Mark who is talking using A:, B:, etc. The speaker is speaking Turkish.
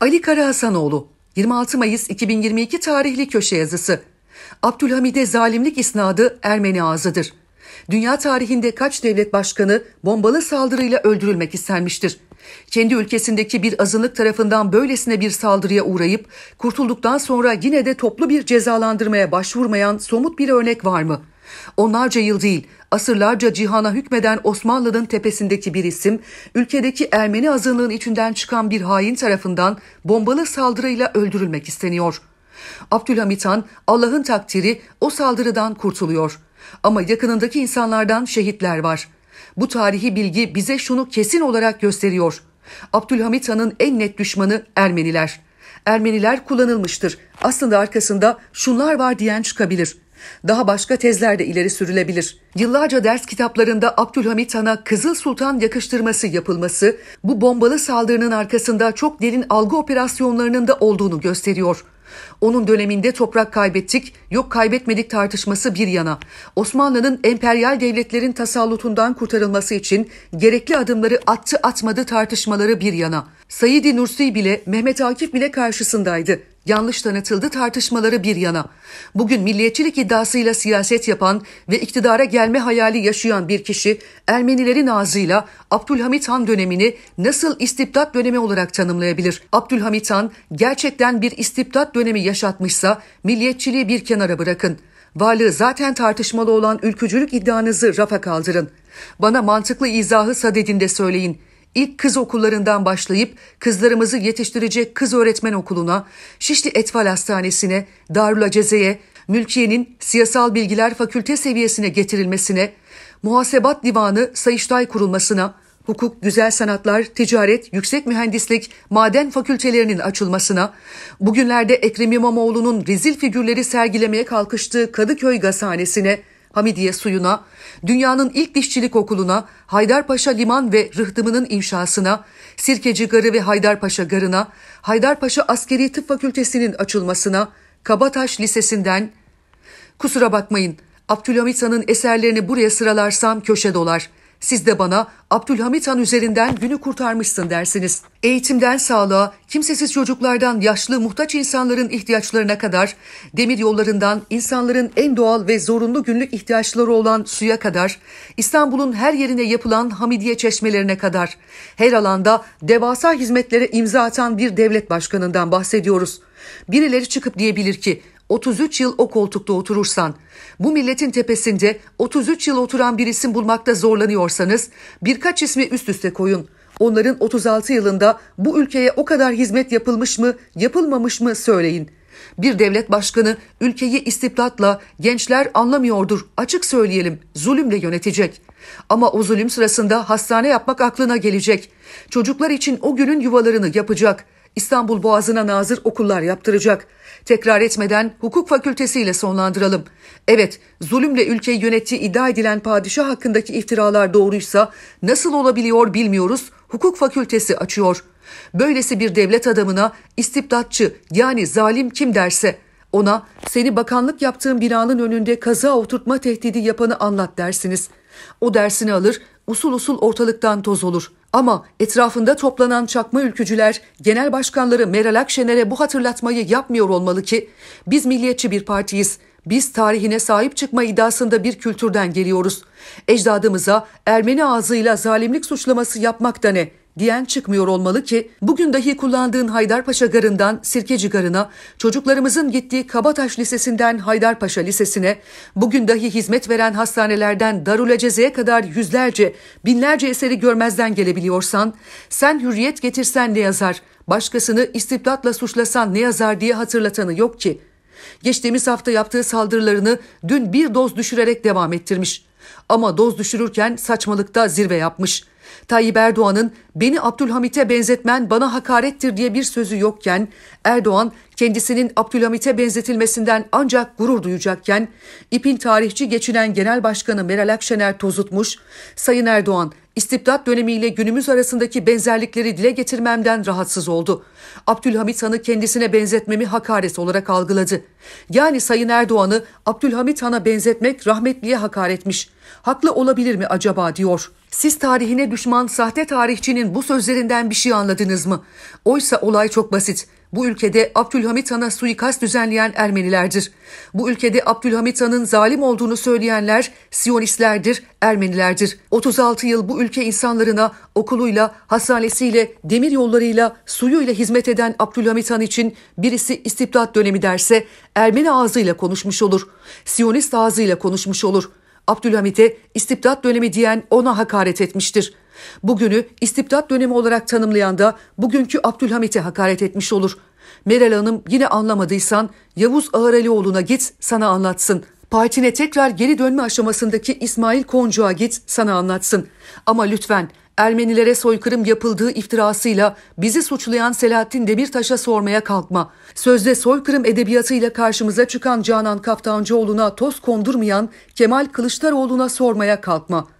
A: Ali Kara Hasanoğlu, 26 Mayıs 2022 tarihli köşe yazısı. Abdülhamid'e zalimlik isnadı Ermeni ağzıdır. Dünya tarihinde kaç devlet başkanı bombalı saldırıyla öldürülmek istenmiştir? Kendi ülkesindeki bir azınlık tarafından böylesine bir saldırıya uğrayıp kurtulduktan sonra yine de toplu bir cezalandırmaya başvurmayan somut bir örnek var mı? Onlarca yıl değil, asırlarca cihana hükmeden Osmanlı'nın tepesindeki bir isim, ülkedeki Ermeni azınlığın içinden çıkan bir hain tarafından bombalı saldırıyla öldürülmek isteniyor. Abdülhamit Han, Allah'ın takdiri o saldırıdan kurtuluyor. Ama yakınındaki insanlardan şehitler var. Bu tarihi bilgi bize şunu kesin olarak gösteriyor. Abdülhamit Han'ın en net düşmanı Ermeniler.'' Ermeniler kullanılmıştır. Aslında arkasında şunlar var diyen çıkabilir. Daha başka tezler de ileri sürülebilir. Yıllarca ders kitaplarında Abdülhamit Han'a Kızıl Sultan yakıştırması yapılması bu bombalı saldırının arkasında çok derin algı operasyonlarının da olduğunu gösteriyor. Onun döneminde toprak kaybettik, yok kaybetmedik tartışması bir yana. Osmanlı'nın emperyal devletlerin tasallutundan kurtarılması için gerekli adımları attı atmadı tartışmaları bir yana. said Nursi bile Mehmet Akif bile karşısındaydı yanlış tanıtıldı tartışmaları bir yana. Bugün milliyetçilik iddiasıyla siyaset yapan ve iktidara gelme hayali yaşayan bir kişi Ermenilerin ağzıyla Abdülhamit Han dönemini nasıl istibdat dönemi olarak tanımlayabilir? Abdülhamit Han gerçekten bir istibdat dönemi yaşatmışsa milliyetçiliği bir kenara bırakın. Varlığı zaten tartışmalı olan ülkücülük iddianızı rafa kaldırın. Bana mantıklı izahı sadedinde söyleyin.'' ilk kız okullarından başlayıp kızlarımızı yetiştirecek kız öğretmen okuluna, Şişli Etfal Hastanesi'ne, Darül Aceze'ye, mülkiyenin siyasal bilgiler fakülte seviyesine getirilmesine, muhasebat divanı Sayıştay kurulmasına, hukuk, güzel sanatlar, ticaret, yüksek mühendislik, maden fakültelerinin açılmasına, bugünlerde Ekrem İmamoğlu'nun rezil figürleri sergilemeye kalkıştığı Kadıköy Gazhanesi'ne, Hamidiye suyuna, dünyanın ilk dişçilik okuluna, Haydarpaşa liman ve rıhtımının inşasına, Sirkeci garı ve Haydarpaşa garına, Haydarpaşa Askeri Tıp Fakültesinin açılmasına, Kabataş Lisesi'nden, kusura bakmayın Abdülhamit Han'ın eserlerini buraya sıralarsam köşe dolar. Siz de bana Abdülhamit Han üzerinden günü kurtarmışsın dersiniz. Eğitimden sağlığa, kimsesiz çocuklardan yaşlı muhtaç insanların ihtiyaçlarına kadar, demir yollarından insanların en doğal ve zorunlu günlük ihtiyaçları olan suya kadar, İstanbul'un her yerine yapılan Hamidiye çeşmelerine kadar, her alanda devasa hizmetlere imza atan bir devlet başkanından bahsediyoruz. Birileri çıkıp diyebilir ki 33 yıl o koltukta oturursan, bu milletin tepesinde 33 yıl oturan bir isim bulmakta zorlanıyorsanız birkaç ismi üst üste koyun. Onların 36 yılında bu ülkeye o kadar hizmet yapılmış mı, yapılmamış mı söyleyin. Bir devlet başkanı ülkeyi istibdatla, gençler anlamıyordur, açık söyleyelim, zulümle yönetecek. Ama o zulüm sırasında hastane yapmak aklına gelecek. Çocuklar için o günün yuvalarını yapacak.'' İstanbul Boğazı'na nazır okullar yaptıracak. Tekrar etmeden hukuk fakültesiyle sonlandıralım. Evet, zulümle ülkeyi yönettiği iddia edilen padişah hakkındaki iftiralar doğruysa nasıl olabiliyor bilmiyoruz. Hukuk fakültesi açıyor. Böylesi bir devlet adamına istibdatçı yani zalim kim derse ona seni bakanlık yaptığın binanın önünde kaza oturtma tehdidi yapanı anlat dersiniz. O dersini alır, usul usul ortalıktan toz olur. Ama etrafında toplanan çakma ülkücüler genel başkanları Meral Akşener'e bu hatırlatmayı yapmıyor olmalı ki biz milliyetçi bir partiyiz. Biz tarihine sahip çıkma iddiasında bir kültürden geliyoruz. Ecdadımıza Ermeni ağzıyla zalimlik suçlaması yapmak da ne? diyen çıkmıyor olmalı ki bugün dahi kullandığın Haydarpaşa Garı'ndan Sirkeci Garı'na, çocuklarımızın gittiği Kabataş Lisesi'nden Haydarpaşa Lisesi'ne, bugün dahi hizmet veren hastanelerden Darül Aceze'ye kadar yüzlerce, binlerce eseri görmezden gelebiliyorsan, sen hürriyet getirsen ne yazar, başkasını istibdatla suçlasan ne yazar diye hatırlatanı yok ki. Geçtiğimiz hafta yaptığı saldırılarını dün bir doz düşürerek devam ettirmiş. Ama doz düşürürken saçmalıkta zirve yapmış.'' Tayyip Erdoğan'ın beni Abdülhamit'e benzetmen bana hakarettir diye bir sözü yokken Erdoğan kendisinin Abdülhamit'e benzetilmesinden ancak gurur duyacakken İP'in tarihçi geçinen Genel Başkanı Meral Akşener tozutmuş, Sayın Erdoğan istibdat dönemiyle günümüz arasındaki benzerlikleri dile getirmemden rahatsız oldu. Abdülhamit Han'ı kendisine benzetmemi hakaret olarak algıladı. Yani Sayın Erdoğan'ı Abdülhamit Han'a benzetmek rahmetliye hakaretmiş. Haklı olabilir mi acaba diyor. Siz tarihine düş düşman sahte tarihçinin bu sözlerinden bir şey anladınız mı? Oysa olay çok basit. Bu ülkede Abdülhamit Han'a suikast düzenleyen Ermenilerdir. Bu ülkede Abdülhamit Han'ın zalim olduğunu söyleyenler Siyonistlerdir, Ermenilerdir. 36 yıl bu ülke insanlarına okuluyla, hastanesiyle, demir yollarıyla, suyuyla hizmet eden Abdülhamit Han için birisi istibdat dönemi derse Ermeni ağzıyla konuşmuş olur. Siyonist ağzıyla konuşmuş olur. Abdülhamit'e istibdat dönemi diyen ona hakaret etmiştir. Bugünü istibdat dönemi olarak tanımlayan da bugünkü Abdülhamit'e hakaret etmiş olur. Meral Hanım yine anlamadıysan Yavuz Ağaralioğlu'na git sana anlatsın. Partine tekrar geri dönme aşamasındaki İsmail Koncu'ya git sana anlatsın. Ama lütfen Ermenilere soykırım yapıldığı iftirasıyla bizi suçlayan Selahattin Demirtaş'a sormaya kalkma. Sözde soykırım edebiyatıyla karşımıza çıkan Canan Kaftancıoğlu'na toz kondurmayan Kemal Kılıçdaroğlu'na sormaya kalkma.''